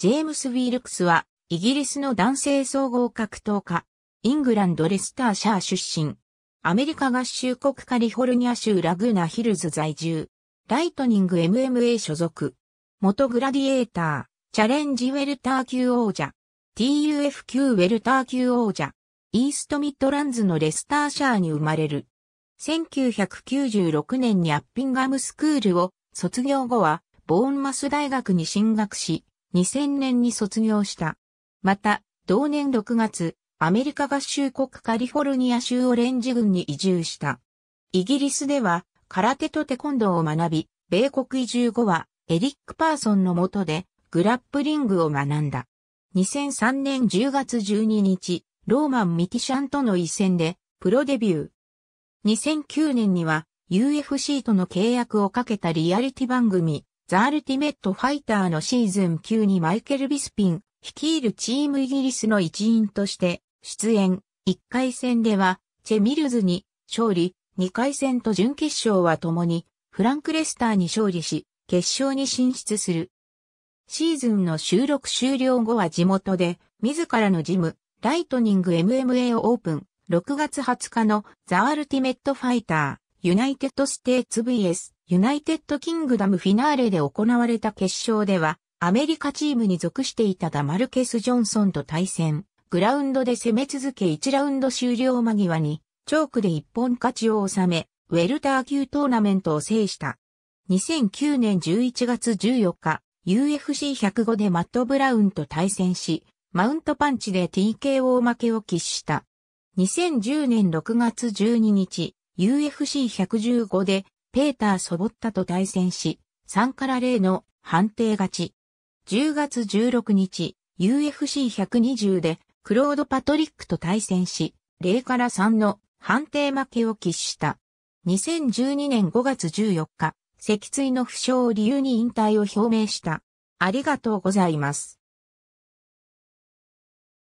ジェームス・ウィルクスは、イギリスの男性総合格闘家、イングランド・レスターシャー出身。アメリカ合衆国カリフォルニア州ラグーナヒルズ在住。ライトニング MMA 所属。元グラディエーター、チャレンジウェルター級王者。TUF 級ウェルター級王者。イーストミッドランズのレスターシャーに生まれる。1996年にアッピンガムスクールを卒業後は、ボーンマス大学に進学し、2000年に卒業した。また、同年6月、アメリカ合衆国カリフォルニア州オレンジ郡に移住した。イギリスでは、空手とテコンドーを学び、米国移住後は、エリック・パーソンの下で、グラップリングを学んだ。2003年10月12日、ローマン・ミティシャンとの一戦で、プロデビュー。2009年には、UFC との契約をかけたリアリティ番組、ザ・アルティメット・ファイターのシーズン9にマイケル・ビスピン、率いるチームイギリスの一員として出演、1回戦ではチェ・ミルズに勝利、2回戦と準決勝は共にフランク・レスターに勝利し、決勝に進出する。シーズンの収録終了後は地元で自らのジム、ライトニング MMA をオープン、6月20日のザ・アルティメット・ファイター、ユナイテッド・ステーツ vs ユナイテッドキングダムフィナーレで行われた決勝では、アメリカチームに属していたダマルケス・ジョンソンと対戦、グラウンドで攻め続け1ラウンド終了間際に、チョークで一本勝ちを収め、ウェルター級トーナメントを制した。2009年11月14日、UFC105 でマット・ブラウンと対戦し、マウントパンチで TKO 負けを喫した。2010年6月12日、UFC115 でペーター・ソボッタと対戦し、3から0の判定勝ち。10月16日、UFC120 でクロード・パトリックと対戦し、0から3の判定負けを喫した。2012年5月14日、脊椎の負傷を理由に引退を表明した。ありがとうございます。